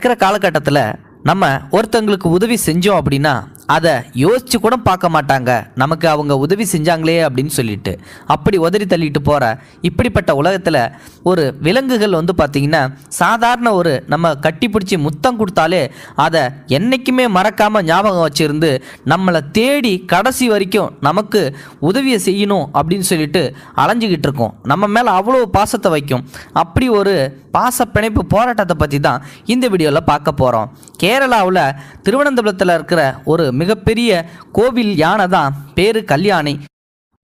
இருக்கிற காலகட்டத்தில் நம்ம ஒருத்தவங்களுக்கு உதவி செஞ்சோம் அப்படின்னா அதை யோசித்து கூட பார்க்க மாட்டாங்க நமக்கு அவங்க உதவி செஞ்சாங்களே அப்படின்னு சொல்லிட்டு அப்படி உதறி தள்ளிட்டு போகிற இப்படிப்பட்ட உலகத்தில் ஒரு விலங்குகள் வந்து பார்த்திங்கன்னா சாதாரண ஒரு நம்ம கட்டிப்பிடிச்சி முத்தம் கொடுத்தாலே அதை என்றைக்குமே மறக்காமல் ஞாபகம் வச்சுருந்து நம்மளை தேடி கடைசி வரைக்கும் நமக்கு உதவியை செய்யணும் அப்படின்னு சொல்லிட்டு அலைஞ்சிக்கிட்டு இருக்கோம் நம்ம மேலே அவ்வளோ பாசத்தை வைக்கும் அப்படி ஒரு பாச பிணைப்பு போராட்டத்தை பற்றி தான் இந்த வீடியோவில் பார்க்க போகிறோம் கேரளாவில் திருவனந்தபுரத்தில் இருக்கிற ஒரு மிகப்பெரிய கோவில் யானை தான் பேரு கல்யாணி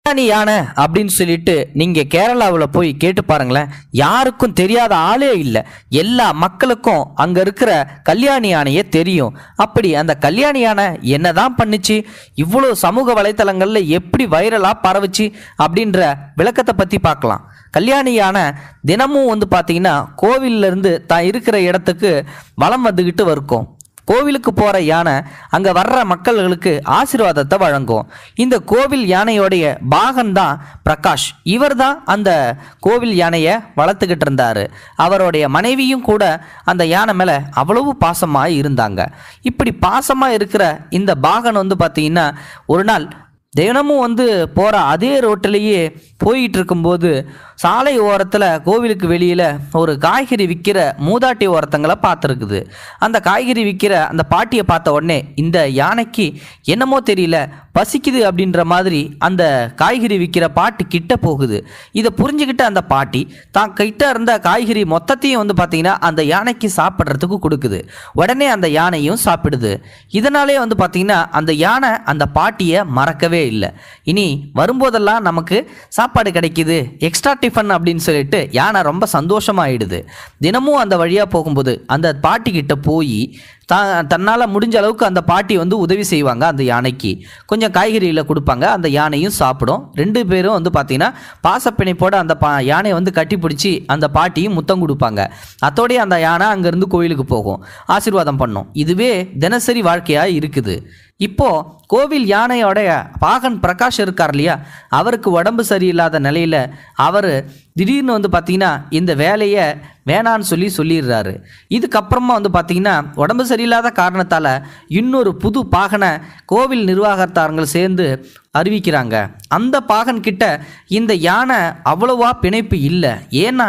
அதானி யானை அப்படின்னு சொல்லிட்டு நீங்கள் கேரளாவில் போய் கேட்டு பாருங்களேன் யாருக்கும் தெரியாத ஆளே இல்லை எல்லா மக்களுக்கும் அங்கே இருக்கிற கல்யாணி யானையே தெரியும் அப்படி அந்த கல்யாணி யானை என்ன தான் பண்ணுச்சு இவ்வளோ சமூக வலைத்தளங்களில் எப்படி வைரலாக பரவுச்சு அப்படின்ற விளக்கத்தை பற்றி பார்க்கலாம் கல்யாணி யானை தினமும் வந்து பார்த்தீங்கன்னா கோவில்லேருந்து தான் இருக்கிற இடத்துக்கு வளம் வந்துக்கிட்டு வருக்கும் கோவிலுக்கு போகிற யானை அங்கே வர்ற மக்கள்களுக்கு ஆசீர்வாதத்தை வழங்கும் இந்த கோவில் யானையோடைய பாகன்தான் பிரகாஷ் இவர் தான் அந்த கோவில் யானையை வளர்த்துக்கிட்டு இருந்தார் அவருடைய மனைவியும் கூட அந்த யானை மேலே அவ்வளவு பாசமாக இருந்தாங்க இப்படி பாசமாக இருக்கிற இந்த பாகன் வந்து பார்த்திங்கன்னா ஒரு நாள் தினமும் வந்து போகிற அதே ரோட்டிலேயே போயிட்டு இருக்கும்போது சாலை ஓரத்தில் கோவிலுக்கு வெளியில் ஒரு காய்கறி விற்கிற மூதாட்டி ஓரத்தங்களை பார்த்துருக்குது அந்த காய்கறி விற்கிற அந்த பாட்டியை பார்த்த உடனே இந்த யானைக்கு என்னமோ தெரியல பசிக்குது அப்படின்ற மாதிரி அந்த காய்கறி விற்கிற பாட்டு கிட்ட போகுது இதை புரிஞ்சுக்கிட்ட அந்த பாட்டி தான் கிட்ட இருந்த காய்கறி மொத்தத்தையும் வந்து பார்த்திங்கன்னா அந்த யானைக்கு சாப்பிட்றதுக்கு கொடுக்குது உடனே அந்த யானையும் சாப்பிடுது இதனாலே வந்து பார்த்திங்கன்னா அந்த யானை அந்த பாட்டியை மறக்கவே இல்லை இனி வரும்போதெல்லாம் நமக்கு சாப்பாடு கிடைக்கிது எக்ஸ்ட்ரா டிஃபன் அப்படின்னு சொல்லிட்டு யானை ரொம்ப சந்தோஷமாயிடுது தினமும் அந்த வழியாக போகும்போது அந்த பாட்டிக்கிட்ட போய் தான் தன்னால் முடிஞ்ச அளவுக்கு அந்த பாட்டி வந்து உதவி செய்வாங்க அந்த யானைக்கு கொஞ்சம் காய்கறியில் கொடுப்பாங்க அந்த யானையும் சாப்பிடும் ரெண்டு பேரும் வந்து பார்த்திங்கன்னா பாசப்பிணைப்போடு அந்த பா யானையை வந்து கட்டி பிடிச்சி அந்த பாட்டியும் முத்தம் கொடுப்பாங்க அத்தோடைய அந்த யானை அங்கேருந்து கோயிலுக்கு போகும் ஆசீர்வாதம் பண்ணும் இதுவே தினசரி வாழ்க்கையாக இருக்குது இப்போது கோவில் யானையோடைய பாகன் பிரகாஷ் இருக்கார் இல்லையா அவருக்கு உடம்பு சரியில்லாத நிலையில் அவர் திடீர்னு வந்து பார்த்தீங்கன்னா இந்த வேலையை வேணான்னு சொல்லி சொல்லிடுறாரு இதுக்கப்புறமா வந்து பார்த்தீங்கன்னா உடம்பு சரியில்லாத காரணத்தால் இன்னொரு புது பாகனை கோவில் நிர்வாகத்தாரங்கள் சேர்ந்து அறிவிக்கிறாங்க அந்த பாகன் கிட்ட இந்த யானை அவ்வளவா பிணைப்பு இல்லை ஏன்னா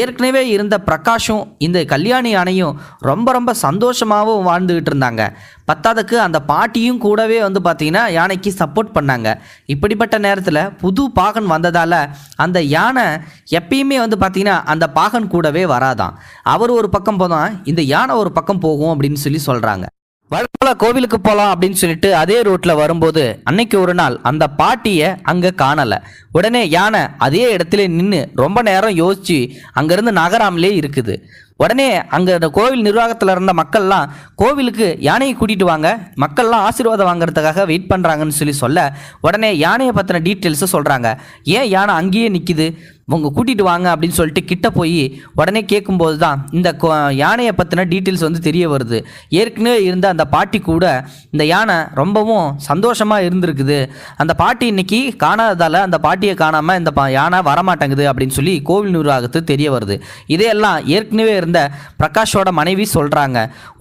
ஏற்கனவே இருந்த பிரகாஷும் இந்த கல்யாணி யானையும் ரொம்ப ரொம்ப சந்தோஷமாகவும் வாழ்ந்துக்கிட்டு இருந்தாங்க பத்தாதக்கு அந்த பாட்டியும் கூடவே வந்து பார்த்திங்கன்னா யானைக்கு சப்போர்ட் பண்ணாங்க இப்படிப்பட்ட நேரத்தில் புது பாகன் வந்ததால் அந்த யானை எப்பயுமே வந்து பார்த்திங்கன்னா அந்த பாகன் கூடவே வராதான் அவர் ஒரு பக்கம் போதான் இந்த யானை ஒரு பக்கம் போகும் அப்படின்னு சொல்லி சொல்கிறாங்க வழக்கல கோவிலுக்கு போகலாம் அப்படின்னு சொல்லிட்டு அதே ரூட்டில் வரும்போது அன்னைக்கு ஒரு நாள் அந்த பாட்டியை அங்கே காணலை உடனே யானை அதே இடத்துல நின்று ரொம்ப நேரம் யோசித்து அங்கேருந்து நகராமலே இருக்குது உடனே அங்கே அந்த கோவில் நிர்வாகத்தில் இருந்த மக்கள்லாம் கோவிலுக்கு யானையை கூட்டிகிட்டு வாங்க மக்கள்லாம் ஆசீர்வாதம் வாங்குறதுக்காக வெயிட் பண்ணுறாங்கன்னு சொல்லி சொல்ல உடனே யானையை பற்றின டீட்டெயில்ஸை சொல்கிறாங்க ஏன் யானை அங்கேயே நிற்கிது உங்கள் கூட்டிகிட்டு வாங்க அப்படின்னு சொல்லிட்டு கிட்ட போய் உடனே கேட்கும்போது தான் இந்த யானையை பற்றின டீட்டெயில்ஸ் வந்து தெரிய வருது ஏற்கனவே இருந்த அந்த பாட்டி கூட இந்த யானை ரொம்பவும் சந்தோஷமாக இருந்திருக்குது அந்த பாட்டி இன்னைக்கு காணாததால் அந்த பாட்டியை காணாமல் இந்த பா யானை வரமாட்டேங்குது அப்படின்னு சொல்லி கோவில் நிர்வாகத்து தெரிய வருது இதையெல்லாம் ஏற்கனவே இருந்த பிரகாஷோட மனைவி சொல்கிறாங்க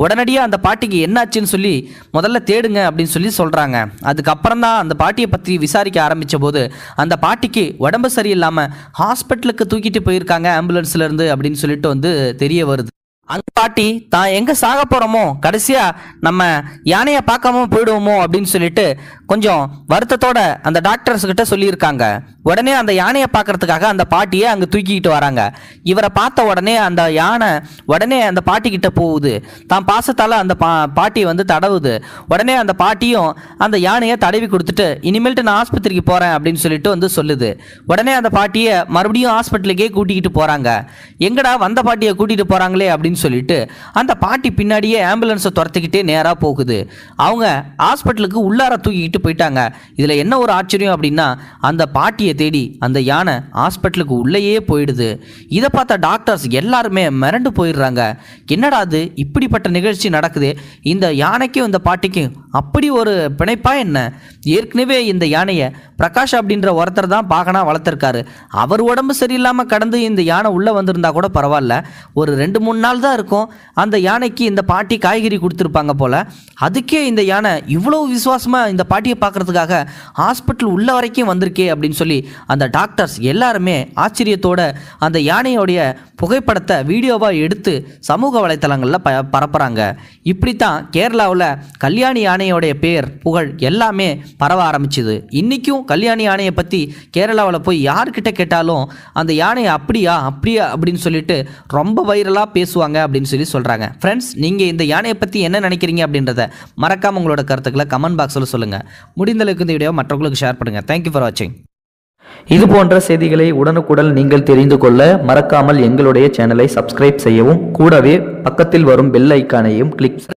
உடனடியாக அந்த பாட்டிக்கு என்னாச்சுன்னு சொல்லி முதல்ல தேடுங்க அப்படின்னு சொல்லி சொல்கிறாங்க அதுக்கப்புறம் தான் அந்த பாட்டியை பற்றி விசாரிக்க ஆரம்பித்த போது அந்த பாட்டிக்கு உடம்பு சரியில்லாமல் ஹாஸ் ஹாஸ்பிட்டலுக்கு தூக்கிட்டு போயிருக்காங்க ஆம்புலன்ஸ்ல இருந்து அப்படின்னு சொல்லிட்டு வந்து தெரிய வருது அந்த பாட்டி தான் எங்க சாக போறோமோ கடைசியா நம்ம யானையை பார்க்காம போயிடுவோமோ அப்படின்னு சொல்லிட்டு கொஞ்சம் வருத்தத்தோட அந்த டாக்டர்ஸ் கிட்ட சொல்லியிருக்காங்க உடனே அந்த யானையை பார்க்கறதுக்காக அந்த பாட்டியை அங்கே தூக்கிக்கிட்டு வராங்க இவரை பார்த்த உடனே அந்த யானை உடனே அந்த கிட்ட போகுது தான் பாசத்தால் அந்த பா பாட்டியை வந்து தடவுது உடனே அந்த பாட்டியும் அந்த யானையை தடவி கொடுத்துட்டு இனிமேல்ட்டு நான் ஆஸ்பத்திரிக்கு போகிறேன் அப்படின்னு சொல்லிட்டு வந்து சொல்லுது உடனே அந்த பாட்டியை மறுபடியும் ஹாஸ்பிட்டலுக்கே கூட்டிக்கிட்டு போகிறாங்க எங்கடா வந்த பாட்டியை கூட்டிகிட்டு போகிறாங்களே அப்படின்னு சொல்லிட்டு அந்த பாட்டி பின்னாடியே ஆம்புலன்ஸை துரத்துக்கிட்டே நேராக போகுது அவங்க ஹாஸ்பிட்டலுக்கு உள்ளார தூக்கிக்கிட்டு கூட்டிகிட்டு போயிட்டாங்க இதில் என்ன ஒரு ஆச்சரியம் அப்படின்னா அந்த பாட்டியை தேடி அந்த யானை ஹாஸ்பிட்டலுக்கு உள்ளேயே போயிடுது இதை பார்த்த டாக்டர்ஸ் எல்லாருமே மிரண்டு போயிடுறாங்க என்னடா அது இப்படிப்பட்ட நிகழ்ச்சி நடக்குது இந்த யானைக்கும் இந்த பாட்டிக்கும் அப்படி ஒரு பிணைப்பா என்ன ஏற்கனவே இந்த யானையை பிரகாஷ் அப்படின்ற ஒருத்தர் தான் பார்க்கணா வளர்த்துருக்காரு அவர் உடம்பு சரியில்லாமல் கடந்து இந்த யானை உள்ளே வந்திருந்தா கூட பரவாயில்ல ஒரு ரெண்டு மூணு நாள் தான் இருக்கும் அந்த யானைக்கு இந்த பாட்டி காய்கறி கொடுத்துருப்பாங்க போல் அதுக்கே இந்த யானை இவ்வளோ விசுவாசமாக இந்த பாட்டியை பார்க்குறதுக்காக ஹாஸ்பிட்டல் உள்ள வரைக்கும் வந்திருக்கே அப்படின்னு சொல்லி அந்த டாக்டர்ஸ் எல்லாருமே ஆச்சரியத்தோட அந்த யானையோடைய புகைப்படத்தை வீடியோவாக எடுத்து சமூக வலைத்தளங்களில் ப பரப்புகிறாங்க இப்படி தான் கேரளாவில் கல்யாணி யானையோடைய பேர் புகழ் எல்லாமே பரவ ஆரம்பிச்சுது இன்றைக்கும் கல்யாணி யானையை பற்றி கேரளாவில் போய் யார்கிட்ட கேட்டாலும் அந்த யானையை அப்படியா அப்படியா அப்படின்னு சொல்லிட்டு ரொம்ப வைரலாக பேசுவாங்க அப்படின்னு சொல்லி சொல்கிறாங்க ஃப்ரெண்ட்ஸ் நீங்கள் இந்த யானையை பற்றி என்ன நினைக்கிறீங்க அப்படின்றத மறக்காமல் உங்களோட கருத்துக்களை கமெண்ட் பாக்ஸில் சொல்லுங்கள் முடிந்தளவுக்கு இந்த வீடியோ மற்றவங்களுக்கு ஷேர் பண்ணுங்கள் தேங்க்யூ ஃபார் வாட்சிங் இது போன்ற செய்திகளை உடனுக்குடன் நீங்கள் தெரிந்து கொள்ள மறக்காமல் எங்களுடைய சேனலை சப்ஸ்கிரைப் செய்யவும் கூடவே பக்கத்தில் வரும் பெல் ஐக்கானையும் கிளிக்